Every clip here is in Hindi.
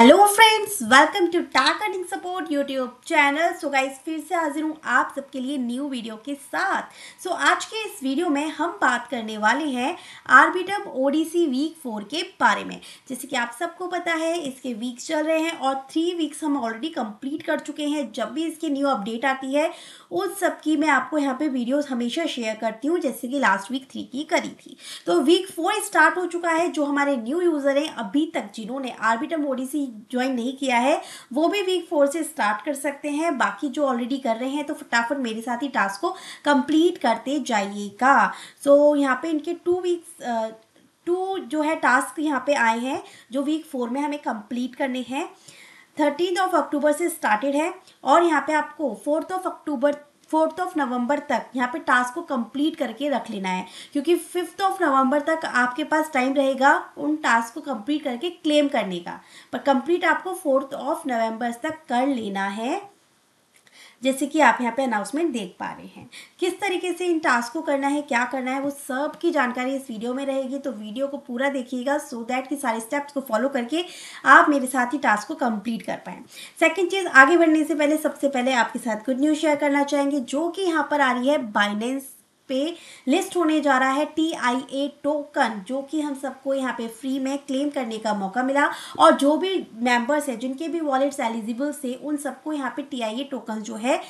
hello friends welcome to targeting support YouTube channel so guys फिर से हाजिर हूँ आप सबके लिए न्यू वीडियो के साथ सो so, आज के इस वीडियो में हम बात करने वाले हैं आरबीटम ओडीसी वीक फोर के बारे में जैसे कि आप सबको पता है इसके वीक्स चल रहे हैं और थ्री वीक्स हम ऑलरेडी कंप्लीट कर चुके हैं जब भी इसकी न्यू अपडेट आती है उस सबकी मैं आपको यहाँ पर वीडियोज़ हमेशा शेयर करती हूँ जैसे कि लास्ट वीक थ्री की करी थी तो वीक फोर स्टार्ट हो चुका है जो हमारे न्यू यूज़र हैं अभी तक जिन्होंने आरबीटम ओडीसी ज्वाइन नहीं किया है वो भी वीक फोर से स्टार्ट कर सकते हैं बाकी जो ऑलरेडी कर रहे हैं तो फटाफट मेरे साथ ही टास्क को कंप्लीट करते जाइएगा सो so, यहाँ पे इनके टू वीक्स टू जो है टास्क यहाँ पे आए हैं जो वीक फोर में हमें कंप्लीट करने हैं थर्टीन ऑफ अक्टूबर से स्टार्टेड है और यहाँ पे आपको fourth of October fourth of November तक यहाँ पे टास्क को कंप्लीट करके रख लेना है क्योंकि फिफ्थ ऑफ नवंबर तक आपके पास टाइम रहेगा उन टास्क को कंप्लीट करके क्लेम करने का पर कंप्लीट आपको फोर्थ ऑफ नवंबर तक कर लेना है जैसे कि आप यहाँ पे अनाउंसमेंट देख पा रहे हैं किस तरीके से इन टास्क को करना है क्या करना है वो सब की जानकारी इस वीडियो में रहेगी तो वीडियो को पूरा देखिएगा सो दैट कि सारे स्टेप्स को फॉलो करके आप मेरे साथ ही टास्क को कंप्लीट कर पाएँ सेकेंड चीज़ आगे बढ़ने से पहले सबसे पहले आपके साथ गुड न्यूज़ शेयर करना चाहेंगे जो कि यहाँ पर आ रही है बाइनेंस पे लिस्ट होने जा रहा है टी आई ए टोकन जो कि हम सबको यहाँ पे फ्री में क्लेम करने का मौका मिला और जो भी मेंबर्स हैं जिनके भी वॉलेट्स एलिजिबल्स से उन सबको यहाँ पे टी आई ए टोकन जो है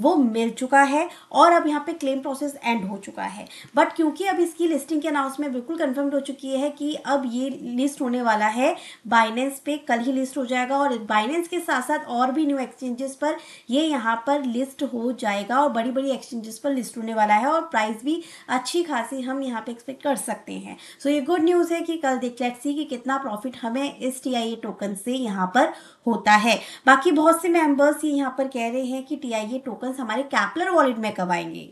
वो मिल चुका है और अब यहाँ पे क्लेम प्रोसेस एंड हो चुका है बट क्योंकि अब इसकी लिस्टिंग के अनाउंस में बिल्कुल कन्फर्म हो चुकी है कि अब ये लिस्ट होने वाला है बाइनेंस पे कल ही लिस्ट हो जाएगा और बाइनेंस के साथ साथ और भी न्यू एक्सचेंजेस पर ये यहाँ पर लिस्ट हो जाएगा और बड़ी बड़ी एक्सचेंजेस पर लिस्ट होने वाला है और प्राइस भी अच्छी खासी हम यहाँ पे एक्सपेक्ट कर सकते हैं सो so, ये गुड न्यूज़ है कि कल देख लेट सी कि कितना प्रॉफिट हमें इस टी टोकन से यहाँ पर होता है बाकी बहुत से मेम्बर्स ये यहाँ पर कह रहे हैं कि टी टोकन टोकन्स हमारे कैपलर वॉलेट में कब आएंगे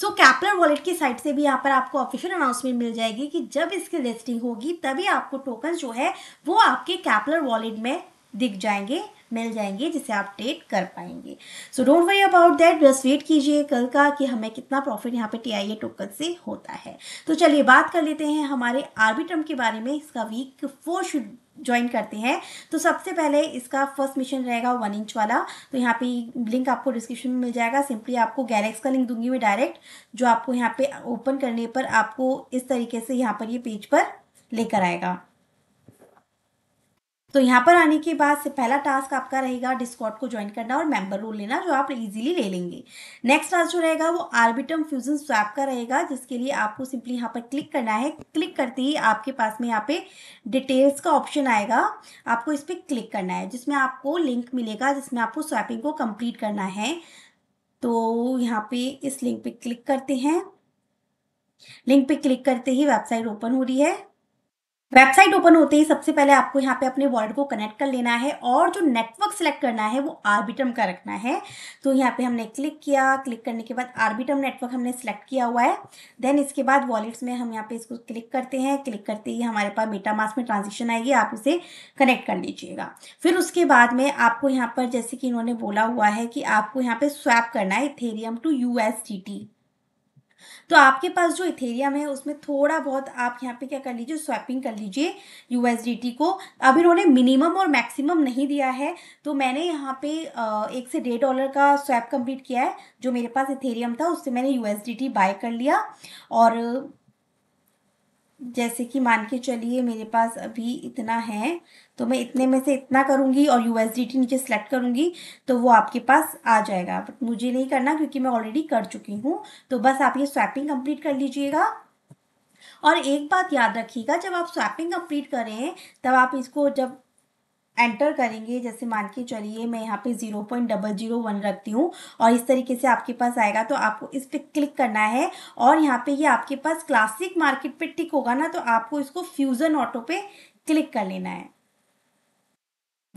सो कैपलर वॉलेट की साइट से भी यहाँ पर आपको ऑफिशियल अनाउंसमेंट मिल जाएगी कि जब इसकी लिस्टिंग होगी तभी आपको टोकन जो है वो आपके कैपलर वॉलेट में दिख जाएंगे मिल जाएंगे जिसे आप ट्रेड कर पाएंगे so don't worry about that बस वेट कीजिए कल का कि हमें कितना प्रॉफिट यहाँ पे टी आई टोकन से होता है तो चलिए बात कर लेते हैं हमारे आर्बिट्रम के बारे में इसका वीक फोर शुड ज्वाइन करते हैं तो सबसे पहले इसका फर्स्ट मिशन रहेगा वन इंच वाला तो यहाँ पे लिंक आपको डिस्क्रिप्शन में मिल जाएगा सिंपली आपको गैलेक्स का लिंक दूंगी मैं डायरेक्ट जो आपको यहाँ पे ओपन करने पर आपको इस तरीके से यहाँ पर ये यह पेज पर लेकर आएगा तो यहाँ पर आने के बाद से पहला टास्क आपका रहेगा डिस्कॉट को ज्वाइन करना और मेंबर रोल लेना जो आप इजीली ले लेंगे नेक्स्ट टास्क जो रहेगा वो आर्बिटम फ्यूजन स्वैप का रहेगा जिसके लिए आपको सिंपली यहाँ पर क्लिक करना है क्लिक करते ही आपके पास में यहाँ पे डिटेल्स का ऑप्शन आएगा आपको इस पर क्लिक करना है जिसमें आपको लिंक मिलेगा जिसमें आपको स्वैपिंग को कम्प्लीट करना है तो यहाँ पे इस लिंक पे क्लिक करते हैं लिंक पे क्लिक करते ही वेबसाइट ओपन हो रही है वेबसाइट ओपन होते ही सबसे पहले आपको यहाँ पे अपने वॉलेट को कनेक्ट कर लेना है और जो नेटवर्क सेलेक्ट करना है वो आर्बिटम का रखना है तो यहाँ पे हमने क्लिक किया क्लिक करने के बाद आर्बिटम नेटवर्क हमने सेलेक्ट किया हुआ है देन इसके बाद वॉलेट्स में हम यहाँ पे इसको क्लिक करते हैं क्लिक करते ही हमारे पास मेटामास में ट्रांजेक्शन आएगी आप इसे कनेक्ट कर लीजिएगा फिर उसके बाद में आपको यहाँ पर जैसे कि इन्होंने बोला हुआ है कि आपको यहाँ पर स्वैप करना है थेरियम टू यू तो आपके पास जो इथेरियम है उसमें थोड़ा बहुत आप यहाँ पे क्या कर लीजिए स्वैपिंग कर लीजिए यूएसडीटी को अब इन्होंने मिनिमम और मैक्सिमम नहीं दिया है तो मैंने यहाँ पे एक से डेढ़ डॉलर का स्वैप कंप्लीट किया है जो मेरे पास इथेरियम था उससे मैंने यूएसडीटी बाय कर लिया और जैसे कि मान के चलिए मेरे पास अभी इतना है तो मैं इतने में से इतना करूँगी और यू नीचे सेलेक्ट करूँगी तो वो आपके पास आ जाएगा बट मुझे नहीं करना क्योंकि मैं ऑलरेडी कर चुकी हूँ तो बस आप ये स्वैपिंग कंप्लीट कर लीजिएगा और एक बात याद रखिएगा जब आप स्वैपिंग कंप्लीट करें तब आप इसको जब एंटर करेंगे जैसे मान के चलिए मैं यहाँ पे zero point double zero one रखती हूँ और इस तरीके से आपके पास आएगा तो आपको इस पर क्लिक करना है और यहाँ पे ये यह आपके पास क्लासिक मार्केट पे टिक होगा ना तो आपको इसको फ्यूज़न ऑटो पे क्लिक कर लेना है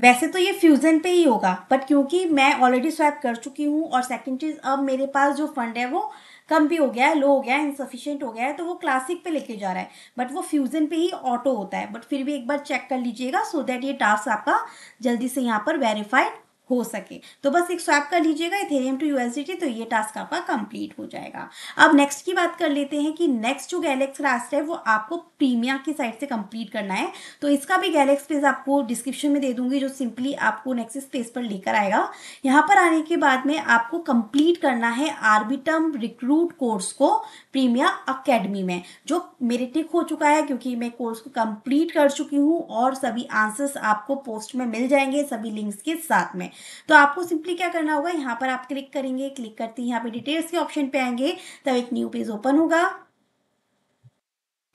वैसे तो ये फ्यूज़न पे ही होगा बट क्योंकि मैं ऑलरेडी स्वैप कर चुकी हूँ और सेकेंड चीज़ अब मेरे पास जो फंड है वो कम भी हो गया है लो हो गया है इनसफिशियंट हो गया है तो वो क्लासिक पे लेके जा रहा है बट वो फ्यूज़न पे ही ऑटो होता है बट फिर भी एक बार चेक कर लीजिएगा सो so दैट ये टास्क आपका जल्दी से यहाँ पर वेरीफाइड हो सके तो बस एक स्वैप कर लीजिएगा इथेरियम टू यूएसडीटी तो ये टास्क आपका कंप्लीट हो जाएगा अब नेक्स्ट की बात कर लेते हैं कि नेक्स्ट जो गैलेक्स रास्ट है वो आपको प्रीमिया की साइड से कंप्लीट करना है तो इसका भी गैलेक्स पेज आपको डिस्क्रिप्शन में दे दूंगी जो सिंपली आपको नेक्स्ट पेज पर लेकर आएगा यहाँ पर आने के बाद में आपको कंप्लीट करना है आर्बिटम रिक्रूट कोर्स को प्रीमिया अकेडमी में जो मेरे टिक हो चुका है क्योंकि मैं कोर्स को कंप्लीट कर चुकी हूँ और सभी आंसर्स आपको पोस्ट में मिल जाएंगे सभी लिंक्स के साथ में तो आपको सिंपली क्या करना होगा यहाँ पर आप क्लिक करेंगे क्लिक करते ही यहाँ पे डिटेल्स के ऑप्शन पे आएंगे तब एक न्यू पेज ओपन होगा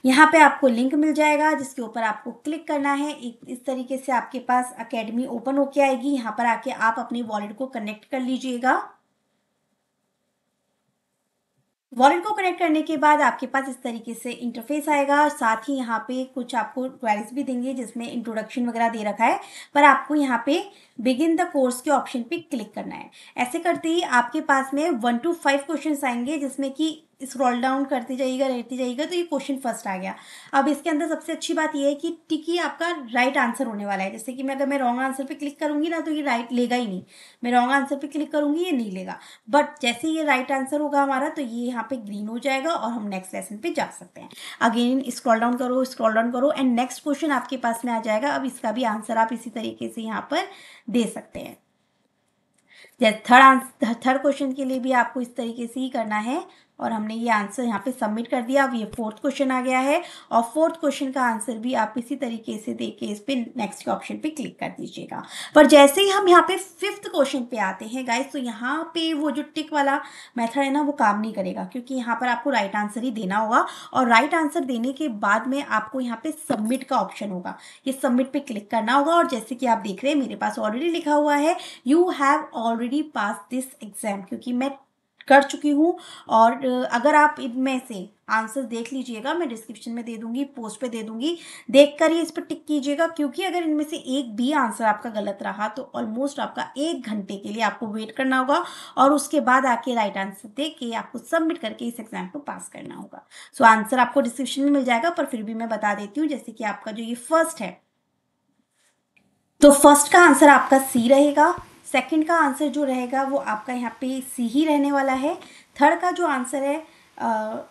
यहाँ पे आपको लिंक मिल जाएगा जिसके ऊपर आपको क्लिक करना है एक इस तरीके से आपके पास अकेडमी ओपन होके आएगी यहाँ पर आके आप अपने वॉलेट को कनेक्ट कर लीजिएगा वॉलेट को कनेक्ट करने के बाद आपके पास इस तरीके से इंटरफेस आएगा और साथ ही यहाँ पे कुछ आपको क्वेरीज भी देंगे जिसमें इंट्रोडक्शन वगैरह दे रखा है पर आपको यहाँ पे बिगिन द कोर्स के ऑप्शन पे क्लिक करना है ऐसे करते ही आपके पास में वन टू फाइव क्वेश्चन आएंगे जिसमें कि स्क्रॉल डाउन करते जाइएगा रहती जाइएगा तो ये क्वेश्चन फर्स्ट आ गया अब इसके अंदर सबसे अच्छी बात ये है कि टिकी आपका राइट आंसर होने वाला है जैसे कि मैं अगर मैं रॉन्ग आंसर पे क्लिक करूँगी ना तो ये राइट लेगा ही नहीं मैं रॉन्ग आंसर पे क्लिक करूँगी ये नहीं लेगा बट जैसे ये राइट आंसर होगा हमारा तो ये यहाँ पे ग्रीन हो जाएगा और हम नेक्स्ट लेसन पर जा सकते हैं अगेन स्क्रॉल डाउन करो स्क्रॉल डाउन करो एंड नेक्स्ट क्वेश्चन आपके पास में आ जाएगा अब इसका भी आंसर आप इसी तरीके से यहाँ पर दे सकते हैं थर्ड आंसर थर्ड क्वेश्चन के लिए भी आपको इस तरीके से ही करना है और हमने ये आंसर यहाँ पे सबमिट कर दिया अब ये फोर्थ क्वेश्चन आ गया है और फोर्थ क्वेश्चन का आंसर भी आप इसी तरीके से देख के इस पर नेक्स्ट ऑप्शन पे क्लिक कर दीजिएगा पर जैसे ही हम यहाँ पे फिफ्थ क्वेश्चन पे आते हैं गाइज तो यहाँ पे वो जो टिक वाला मेथड है ना वो काम नहीं करेगा क्योंकि यहाँ पर आपको राइट आंसर ही देना होगा और राइट आंसर देने के बाद में आपको यहाँ पे सबमिट का ऑप्शन होगा ये सबमिट पे क्लिक करना होगा और जैसे कि आप देख रहे हैं मेरे पास ऑलरेडी लिखा हुआ है you have already pass this exam क्योंकि मैं कर चुकी हूँ और अगर आप इनमें से आंसर देख लीजिएगा मैं डिस्क्रिप्शन में दे दूंगी पोस्ट पे दे दूंगी देख कर ही इस पर टिक कीजिएगा क्योंकि अगर इनमें से एक भी आंसर आपका गलत रहा तो ऑलमोस्ट आपका एक घंटे के लिए आपको वेट करना होगा और उसके बाद आपके राइट आंसर दे के आपको सबमिट करके इस एग्जाम को पास करना होगा सो so, आंसर आपको डिस्क्रिप्शन में मिल जाएगा पर फिर भी मैं बता देती हूँ जैसे कि आपका जो ये फर्स्ट है तो फर्स्ट का आंसर आपका सी रहेगा सेकंड का आंसर जो रहेगा वो आपका यहाँ पे सी ही रहने वाला है थर्ड का जो आंसर है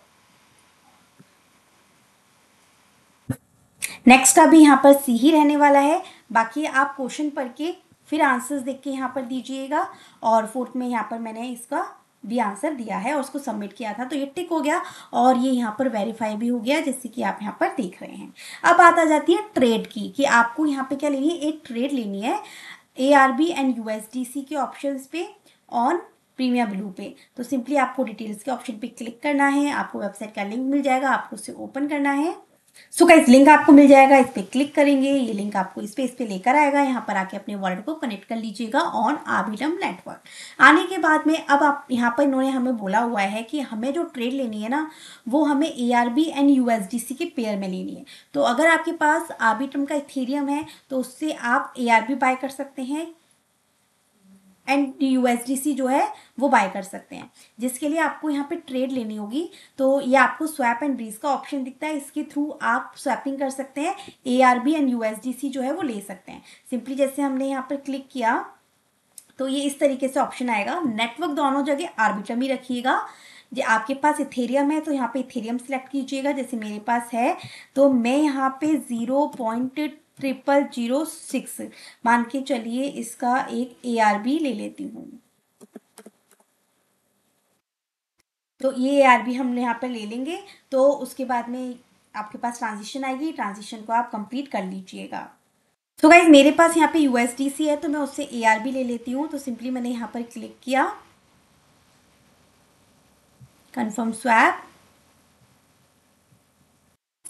नेक्स्ट का भी यहाँ पर सी ही रहने वाला है बाकी आप क्वेश्चन पढ़ के फिर आंसर्स देख के यहाँ पर दीजिएगा और फोर्थ में यहाँ पर मैंने इसका भी आंसर दिया है और उसको सबमिट किया था तो ये टिक हो गया और ये यहाँ पर वेरीफाई भी हो गया जैसे कि आप यहाँ पर देख रहे हैं अब बात आ जाती है ट्रेड की कि आपको यहाँ पे क्या लेनी है एक ट्रेड लेनी है A R B and U S D C के ऑप्शन पे ऑन प्रीमिया ब्लू पे तो सिंपली आपको डिटेल्स के ऑप्शन पे क्लिक करना है आपको वेबसाइट का लिंक मिल जाएगा आपको उसे ओपन करना है सो का इस लिंक आपको मिल जाएगा इस पर क्लिक करेंगे ये लिंक आपको इस पर इस पर लेकर आएगा यहाँ पर आके अपने वॉलेट को कनेक्ट कर लीजिएगा ऑन आविडम नेटवर्क आने के बाद में अब आप यहाँ पर इन्होंने हमें बोला हुआ है कि हमें जो ट्रेड लेनी है ना वो हमें A R B and U S D C के पेयर में लेनी है तो अगर आपके पास आबिटम का इथेरियम है तो उससे आप ए आर बी बाय कर सकते हैं एंड यू जो है वो बाय कर सकते हैं जिसके लिए आपको यहाँ पे ट्रेड लेनी होगी तो ये आपको स्वैप एंड ब्रीज का ऑप्शन दिखता है इसके थ्रू आप स्वैपिंग कर सकते हैं A R B and U जो है वो ले सकते हैं सिंपली जैसे हमने यहाँ पर क्लिक किया तो ये इस तरीके से ऑप्शन आएगा नेटवर्क दोनों जगह आर्बिटम ही रखिएगा जो आपके पास इथेरियम है तो यहाँ पे इथेरियम सेलेक्ट कीजिएगा जैसे मेरे पास है तो मैं यहाँ पे zero point triple zero six मान के चलिए इसका एक ए आर बी ले लेती हूँ तो ये ए आर बी हम यहाँ पर ले लेंगे तो उसके बाद में आपके पास ट्रांजिशन आएगी ट्रांजिशन को आप कंप्लीट कर लीजिएगा तो गाइज मेरे पास यहाँ पे यू है तो मैं उससे ए आर बी ले लेती हूँ तो सिंपली मैंने यहाँ पर क्लिक किया confirm swap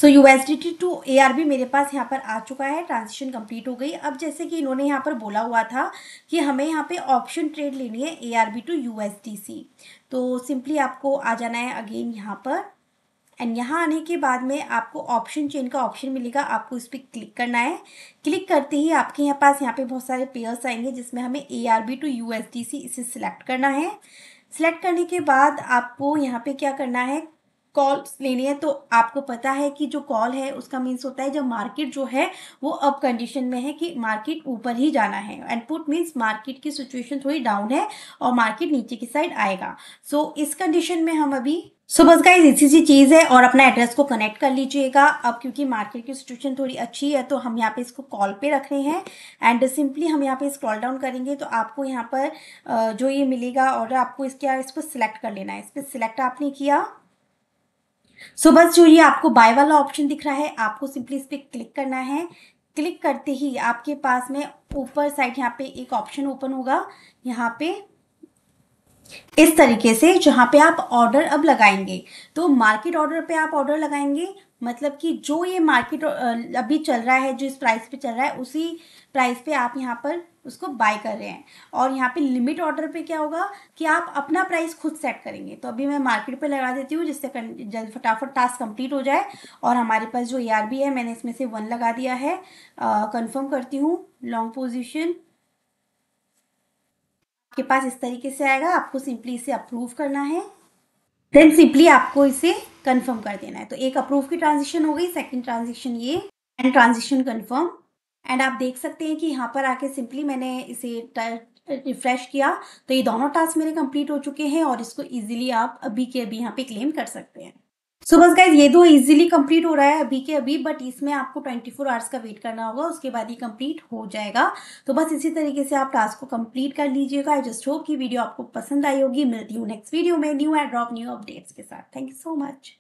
so U S D T to A R B मेरे पास यहाँ पर आ चुका है ट्रांजेक्शन कंप्लीट हो गई अब जैसे कि इन्होंने यहाँ पर बोला हुआ था कि हमें यहाँ पे ऑप्शन ट्रेड लेनी है A R B to U S D C तो सिंपली आपको आ जाना है अगेन यहाँ पर एंड यहाँ आने के बाद में आपको ऑप्शन चेन का ऑप्शन मिलेगा आपको इस पर क्लिक करना है क्लिक करते ही आपके यहाँ पास यहाँ पे बहुत सारे पेयर्स आएंगे जिसमें हमें A R B to U S D C इसे सिलेक्ट करना है सिलेक्ट करने के बाद आपको यहाँ पे क्या करना है कॉल्स लेनी है तो आपको पता है कि जो कॉल है उसका मीन्स होता है जब मार्केट जो है वो अप कंडीशन में है कि मार्केट ऊपर ही जाना है एंड पुट मीन्स मार्केट की सिचुएशन थोड़ी डाउन है और मार्केट नीचे की साइड आएगा सो so, इस कंडीशन में हम अभी सो बस गाइज इसी सी चीज़ है और अपना एड्रेस को कनेक्ट कर लीजिएगा अब क्योंकि मार्केट की सिचुएशन थोड़ी अच्छी है तो हम यहाँ पे इसको कॉल पे रख रहे हैं एंड सिंपली हम यहाँ पे स्क्रॉल डाउन करेंगे तो आपको यहाँ पर जो ये मिलेगा और आपको इसके इसको सिलेक्ट कर लेना है इस पर सिलेक्ट आपने किया सो बस जो ये आपको बाय वाला ऑप्शन दिख रहा है आपको सिंपली इस पर क्लिक करना है क्लिक करते ही आपके पास में ऊपर साइड यहाँ पे एक ऑप्शन ओपन होगा यहाँ पे इस तरीके से जहाँ पे आप ऑर्डर अब लगाएंगे तो मार्केट ऑर्डर पे आप ऑर्डर लगाएंगे मतलब कि जो ये मार्केट अभी चल रहा है जो इस प्राइस पे चल रहा है उसी प्राइस पे आप यहाँ पर उसको बाय कर रहे हैं और यहाँ पे लिमिट ऑर्डर पे क्या होगा कि आप अपना प्राइस खुद सेट करेंगे तो अभी मैं मार्केट पे लगा देती हूँ जिससे जल्द फटाफट टास्क कंप्लीट हो जाए और हमारे पास जो ई है मैंने इसमें से वन लगा दिया है कंफर्म करती हूँ लॉन्ग पोजिशन आपके पास इस तरीके से आएगा आपको सिंपली इसे अप्रूव करना है देन सिंपली आपको इसे कन्फर्म कर देना है तो एक अप्रूव की ट्रांजेक्शन हो गई सेकेंड ट्रांजेक्शन ये एंड ट्रांजेक्शन कन्फर्म एंड आप देख सकते हैं कि यहाँ पर आके सिंपली मैंने इसे रिफ्रेश किया तो ये दोनों टास्क मेरे कंप्लीट हो चुके हैं और इसको इजीली आप अभी के अभी यहाँ पे क्लेम कर सकते हैं सो बस गाइज ये तो इजीली कंप्लीट हो रहा है अभी के अभी बट इसमें आपको 24 फोर आवर्स का वेट करना होगा उसके बाद ये कंप्लीट हो जाएगा तो बस इसी तरीके से आप टास्क को कंप्लीट कर लीजिएगा आई जस्ट होप कि वीडियो आपको पसंद आई होगी मिलती हूँ नेक्स्ट वीडियो में new and drop new updates के साथ थैंक यू सो मच